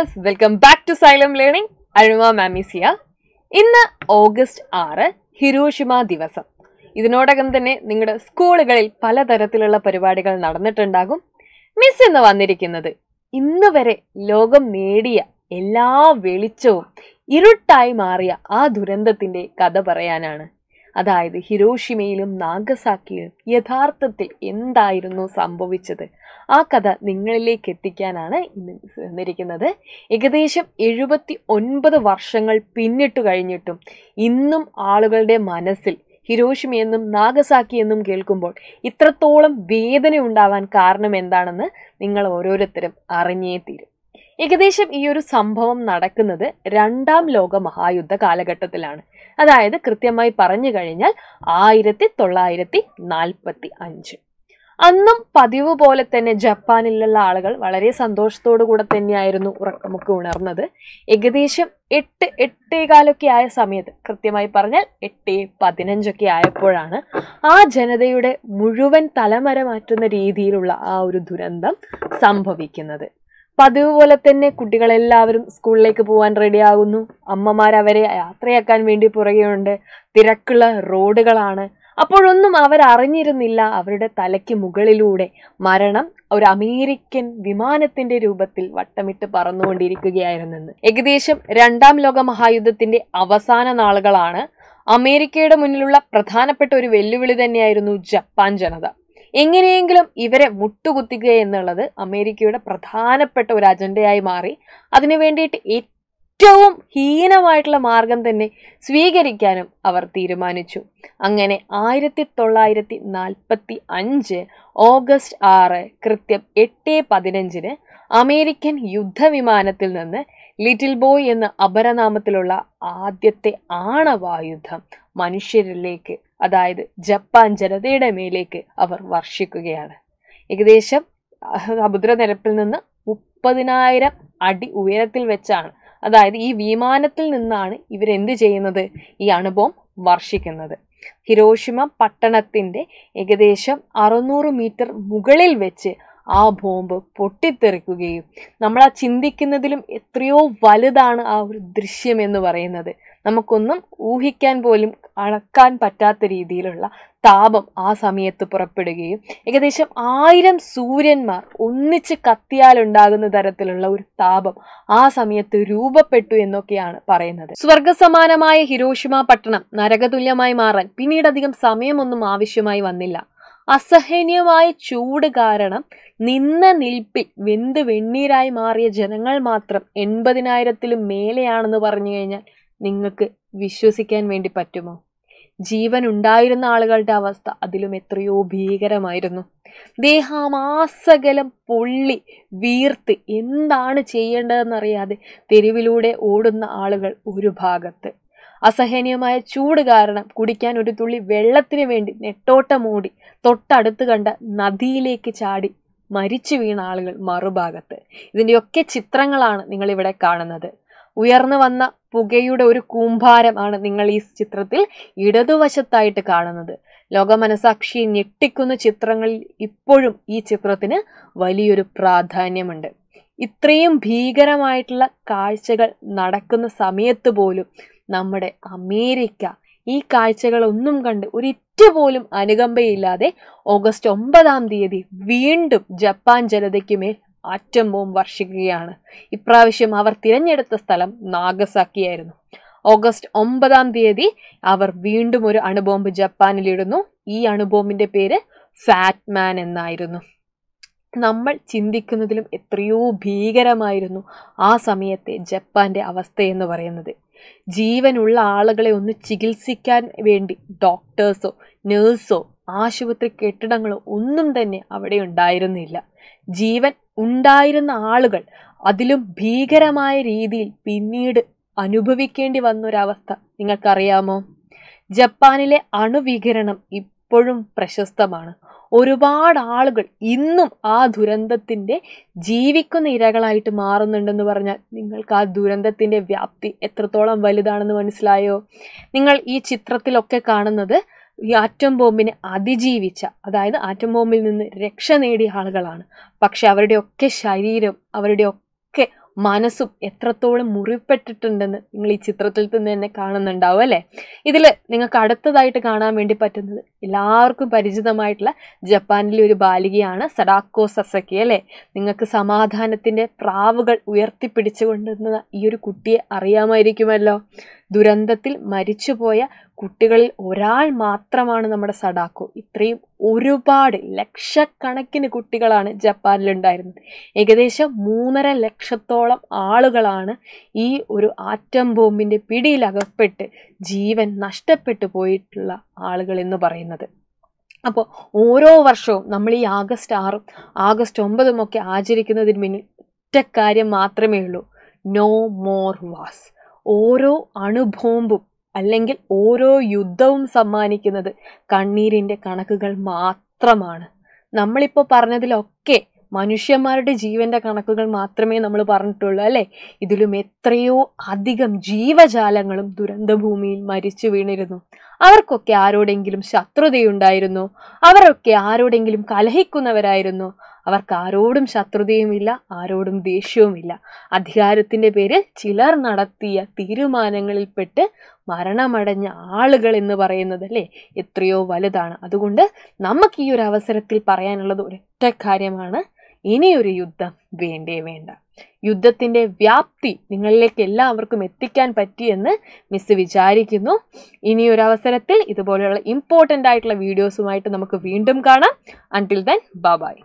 dears welcome back to Xylem learning അരുമ മാമിസിയ ഇന്ന് ഓഗസ്റ്റ് ആറ് ഹിരോഷിമ ദിവസം ഇതിനോടകം തന്നെ നിങ്ങളുടെ സ്കൂളുകളിൽ പലതരത്തിലുള്ള പരിപാടികൾ നടന്നിട്ടുണ്ടാകും മിസ് ഇന്ന് വന്നിരിക്കുന്നത് ഇന്ന് വരെ ലോകം നേടിയ എല്ലാ വെളിച്ചവും ഇരുട്ടായി മാറിയ ആ ദുരന്തത്തിൻ്റെ കഥ പറയാനാണ് അതായത് ഹിരോഷിമയിലും നാഗസാക്കിയിലും യഥാർത്ഥത്തിൽ എന്തായിരുന്നു സംഭവിച്ചത് ആ കഥ നിങ്ങളിലേക്ക് എത്തിക്കാനാണ് ഇന്ന് വന്നിരിക്കുന്നത് ഏകദേശം എഴുപത്തി ഒൻപത് വർഷങ്ങൾ പിന്നിട്ട് കഴിഞ്ഞിട്ടും ഇന്നും ആളുകളുടെ മനസ്സിൽ ഹിരോഷിമ എന്നും നാഗസാക്കി എന്നും കേൾക്കുമ്പോൾ ഇത്രത്തോളം വേദന ഉണ്ടാവാൻ കാരണം എന്താണെന്ന് നിങ്ങൾ ഓരോരുത്തരും അറിഞ്ഞേ തീരും ഏകദേശം ഈ ഒരു സംഭവം നടക്കുന്നത് രണ്ടാം ലോക മഹായുദ്ധ കാലഘട്ടത്തിലാണ് അതായത് കൃത്യമായി പറഞ്ഞു കഴിഞ്ഞാൽ ആയിരത്തി തൊള്ളായിരത്തി നാൽപ്പത്തി അഞ്ച് അന്നും പതിവ് പോലെ തന്നെ ജപ്പാനിലുള്ള ആളുകൾ വളരെ സന്തോഷത്തോടു കൂടെ തന്നെയായിരുന്നു ഉറക്കമുക്ക് ഉണർന്നത് ഏകദേശം എട്ട് എട്ടേകാലൊക്കെ ആയ സമയത്ത് കൃത്യമായി പറഞ്ഞാൽ എട്ട് പതിനഞ്ചൊക്കെ ആയപ്പോഴാണ് ആ ജനതയുടെ മുഴുവൻ തലമര മാറ്റുന്ന രീതിയിലുള്ള ആ ഒരു ദുരന്തം സംഭവിക്കുന്നത് പതിവ് പോലെ തന്നെ കുട്ടികളെല്ലാവരും സ്കൂളിലേക്ക് പോകാൻ റെഡിയാകുന്നു അവരെ യാത്രയാക്കാൻ വേണ്ടി പുറകെയുണ്ട് തിരക്കുള്ള റോഡുകളാണ് അപ്പോഴൊന്നും അവർ അറിഞ്ഞിരുന്നില്ല അവരുടെ തലയ്ക്ക് മുകളിലൂടെ മരണം ഒരു അമേരിക്കൻ വിമാനത്തിന്റെ രൂപത്തിൽ വട്ടമിട്ട് പറന്നുകൊണ്ടിരിക്കുകയായിരുന്നെന്ന് ഏകദേശം രണ്ടാം ലോക മഹായുദ്ധത്തിന്റെ അവസാന നാളുകളാണ് അമേരിക്കയുടെ മുന്നിലുള്ള പ്രധാനപ്പെട്ട ഒരു വെല്ലുവിളി തന്നെയായിരുന്നു ജപ്പാൻ ജനത എങ്ങനെയെങ്കിലും ഇവരെ മുട്ടുകുത്തിക്കുക എന്നുള്ളത് അമേരിക്കയുടെ പ്രധാനപ്പെട്ട ഒരു അജണ്ടയായി മാറി അതിനു വേണ്ടിയിട്ട് ഏറ്റവും ഹീനമായിട്ടുള്ള മാർഗം തന്നെ സ്വീകരിക്കാനും അവർ തീരുമാനിച്ചു അങ്ങനെ ആയിരത്തി തൊള്ളായിരത്തി നാൽപ്പത്തി അഞ്ച് ഓഗസ്റ്റ് ആറ് കൃത്യം എട്ട് പതിനഞ്ചിന് അമേരിക്കൻ യുദ്ധവിമാനത്തിൽ നിന്ന് ലിറ്റിൽ ബോയ് എന്ന അപരനാമത്തിലുള്ള ആദ്യത്തെ ആണവായുധം മനുഷ്യരിലേക്ക് അതായത് ജപ്പാൻ ജനതയുടെ മേലേക്ക് അവർ വർഷിക്കുകയാണ് ഏകദേശം സമുദ്രനിരപ്പിൽ നിന്ന് മുപ്പതിനായിരം അടി ഉയരത്തിൽ വെച്ചാണ് അതായത് ഈ വിമാനത്തിൽ നിന്നാണ് ഇവരെന്ത് ചെയ്യുന്നത് ഈ അണുബോം വർഷിക്കുന്നത് ഹിരോഷിമ പട്ടണത്തിൻ്റെ ഏകദേശം അറുന്നൂറ് മീറ്റർ മുകളിൽ വെച്ച് ആ ബോംബ് പൊട്ടിത്തെറിക്കുകയും നമ്മൾ ആ ചിന്തിക്കുന്നതിലും എത്രയോ വലുതാണ് ആ ഒരു ദൃശ്യം എന്ന് പറയുന്നത് നമുക്കൊന്നും ഊഹിക്കാൻ പോലും അളക്കാൻ പറ്റാത്ത രീതിയിലുള്ള താപം ആ സമയത്ത് പുറപ്പെടുകയും ഏകദേശം ആയിരം സൂര്യന്മാർ ഒന്നിച്ച് കത്തിയാലുണ്ടാകുന്ന തരത്തിലുള്ള ഒരു താപം ആ സമയത്ത് രൂപപ്പെട്ടു എന്നൊക്കെയാണ് പറയുന്നത് സ്വർഗസമാനമായ ഹിരോഷിമ പട്ടണം നരകതുല്യമായി മാറാൻ പിന്നീട് അധികം സമയമൊന്നും ആവശ്യമായി വന്നില്ല അസഹനീയമായ ചൂട് കാരണം നിന്ന നിൽപ്പിൽ വെന്ത് വെണ്ണീരായി മാറിയ ജനങ്ങൾ മാത്രം എൺപതിനായിരത്തിലും മേലെയാണെന്ന് പറഞ്ഞു കഴിഞ്ഞാൽ നിങ്ങൾക്ക് വിശ്വസിക്കാൻ വേണ്ടി പറ്റുമോ ജീവൻ ഉണ്ടായിരുന്ന ആളുകളുടെ അവസ്ഥ അതിലും എത്രയോ ഭീകരമായിരുന്നു ദേഹമാസകലം പൊള്ളി വീർത്ത് എന്താണ് ചെയ്യേണ്ടതെന്നറിയാതെ തെരുവിലൂടെ ഓടുന്ന ആളുകൾ ഒരു ഭാഗത്ത് അസഹനീയമായ ചൂട് കാരണം കുടിക്കാൻ ഒരു തുള്ളി വെള്ളത്തിന് വേണ്ടി നെട്ടോട്ടമോടി തൊട്ടടുത്ത് കണ്ട നദിയിലേക്ക് ചാടി മരിച്ചു വീണ ആളുകൾ മറുഭാഗത്ത് ഇതിൻ്റെയൊക്കെ ചിത്രങ്ങളാണ് നിങ്ങളിവിടെ കാണുന്നത് ഉയർന്നു വന്ന പുകയുടെ ഒരു കൂമ്പാരം ആണ് നിങ്ങൾ ഈ ചിത്രത്തിൽ ഇടതുവശത്തായിട്ട് കാണുന്നത് ലോകമനസാക്ഷിയെ ഞെട്ടിക്കുന്ന ചിത്രങ്ങളിൽ ഇപ്പോഴും ഈ ചിത്രത്തിന് വലിയൊരു പ്രാധാന്യമുണ്ട് ഇത്രയും ഭീകരമായിട്ടുള്ള കാഴ്ചകൾ നടക്കുന്ന സമയത്ത് പോലും നമ്മുടെ അമേരിക്ക ഈ കാഴ്ചകളൊന്നും കണ്ട് ഒരിറ്റ പോലും അനുകമ്പയില്ലാതെ ഓഗസ്റ്റ് ഒമ്പതാം തീയതി വീണ്ടും ജപ്പാൻ ജനതയ്ക്കുമേൽ ആറ്റം ബോംബ് വർഷിക്കുകയാണ് ഇപ്രാവശ്യം അവർ തിരഞ്ഞെടുത്ത സ്ഥലം നാഗസാക്കിയായിരുന്നു ഓഗസ്റ്റ് ഒമ്പതാം തീയതി അവർ വീണ്ടും ഒരു അണുബോംബ് ജപ്പാനിലിടുന്നു ഈ അണുബോംബിന്റെ പേര് ഫാറ്റ്മാൻ എന്നായിരുന്നു നമ്മൾ ചിന്തിക്കുന്നതിലും എത്രയോ ഭീകരമായിരുന്നു ആ സമയത്തെ ജപ്പാൻ്റെ അവസ്ഥയെന്ന് പറയുന്നത് ജീവനുള്ള ആളുകളെ ഒന്ന് ചികിത്സിക്കാൻ വേണ്ടി ഡോക്ടേഴ്സോ നേഴ്സോ ആശുപത്രി കെട്ടിടങ്ങളോ ഒന്നും തന്നെ അവിടെ ഉണ്ടായിരുന്നില്ല ജീവൻ ഉണ്ടായിരുന്ന ആളുകൾ അതിലും ഭീകരമായ രീതിയിൽ പിന്നീട് അനുഭവിക്കേണ്ടി വന്നൊരവസ്ഥ നിങ്ങൾക്കറിയാമോ ജപ്പാനിലെ അണുവികരണം ഇപ്പോഴും പ്രശസ്തമാണ് ഒരുപാട് ആളുകൾ ഇന്നും ആ ദുരന്തത്തിൻ്റെ ജീവിക്കുന്ന ഇരകളായിട്ട് മാറുന്നുണ്ടെന്ന് പറഞ്ഞാൽ നിങ്ങൾക്ക് ആ ദുരന്തത്തിൻ്റെ വ്യാപ്തി എത്രത്തോളം വലുതാണെന്ന് മനസ്സിലായോ നിങ്ങൾ ഈ ചിത്രത്തിലൊക്കെ കാണുന്നത് ഈ ആറ്റം ബോംബിനെ അതിജീവിച്ച അതായത് ആറ്റം ബോംബിൽ നിന്ന് രക്ഷ നേടിയ ആളുകളാണ് പക്ഷെ അവരുടെയൊക്കെ ശരീരം അവരുടെ മനസ്സും എത്രത്തോളം മുറിപ്പെട്ടിട്ടുണ്ടെന്ന് നിങ്ങൾ ഈ ചിത്രത്തിൽ നിന്ന് തന്നെ കാണുന്നുണ്ടാവും അല്ലേ ഇതിൽ നിങ്ങൾക്ക് അടുത്തതായിട്ട് കാണാൻ വേണ്ടി പറ്റുന്നത് എല്ലാവർക്കും പരിചിതമായിട്ടുള്ള ജപ്പാനിലെ ഒരു ബാലികയാണ് സഡാക്കോ സസക്കി അല്ലേ നിങ്ങൾക്ക് സമാധാനത്തിൻ്റെ പ്രാവുകൾ ഉയർത്തിപ്പിടിച്ചു കൊണ്ടുവന്ന ഈ ഒരു കുട്ടിയെ അറിയാമായിരിക്കുമല്ലോ ദുരന്തത്തിൽ മരിച്ചുപോയ കുട്ടികളിൽ ഒരാൾ മാത്രമാണ് നമ്മുടെ സഡാക്കോ ഇത്രയും ഒരുപാട് ലക്ഷക്കണക്കിന് കുട്ടികളാണ് ജപ്പാനിലുണ്ടായിരുന്നത് ഏകദേശം മൂന്നര ലക്ഷത്തോളം ആളുകളാണ് ഈ ഒരു ആറ്റം ബോംബിൻ്റെ പിടിയിലകപ്പെട്ട് ജീവൻ നഷ്ടപ്പെട്ടു പോയിട്ടുള്ള ആളുകൾ എന്ന് പറയുന്നത് അപ്പോൾ ഓരോ വർഷവും നമ്മൾ ഈ ആഗസ്റ്റ് ആറും ആഗസ്റ്റ് ഒമ്പതും ഒക്കെ ആചരിക്കുന്നതിന് മുന്നിൽ ഒറ്റക്കാര്യം കാര്യം മാത്രമേ ഉള്ളൂ നോ മോർ വാസ് ഓരോ അണുബോംബും അല്ലെങ്കിൽ ഓരോ യുദ്ധവും സമ്മാനിക്കുന്നത് കണ്ണീരിൻ്റെ കണക്കുകൾ മാത്രമാണ് നമ്മളിപ്പോൾ പറഞ്ഞതിലൊക്കെ മനുഷ്യന്മാരുടെ ജീവന്റെ കണക്കുകൾ മാത്രമേ നമ്മൾ പറഞ്ഞിട്ടുള്ളൂ അല്ലേ ഇതിലും എത്രയോ അധികം ജീവജാലങ്ങളും ദുരന്തഭൂമിയിൽ മരിച്ചു വീണിരുന്നു അവർക്കൊക്കെ ആരോടെങ്കിലും ശത്രുതയുണ്ടായിരുന്നു അവരൊക്കെ ആരോടെങ്കിലും കലഹിക്കുന്നവരായിരുന്നു അവർക്ക് ആരോടും ശത്രുതയുമില്ല ആരോടും ദേഷ്യവുമില്ല അധികാരത്തിന്റെ പേരിൽ ചിലർ നടത്തിയ തീരുമാനങ്ങളിൽപ്പെട്ട് മരണമടഞ്ഞ ആളുകൾ എന്ന് പറയുന്നത് അല്ലേ എത്രയോ വലുതാണ് അതുകൊണ്ട് നമുക്ക് ഈ ഒരു അവസരത്തിൽ പറയാനുള്ളത് ഒരൊറ്റ കാര്യമാണ് ഇനിയൊരു യുദ്ധം വേണ്ടേ വേണ്ട യുദ്ധത്തിൻ്റെ വ്യാപ്തി നിങ്ങളിലേക്ക് എല്ലാവർക്കും എത്തിക്കാൻ പറ്റിയെന്ന് മിസ് വിചാരിക്കുന്നു ഇനി ഒരു അവസരത്തിൽ ഇതുപോലെയുള്ള ഇമ്പോർട്ടൻ്റ് ആയിട്ടുള്ള വീഡിയോസുമായിട്ട് നമുക്ക് വീണ്ടും കാണാം അൺടിൽ ദെൻ ബ ബൈ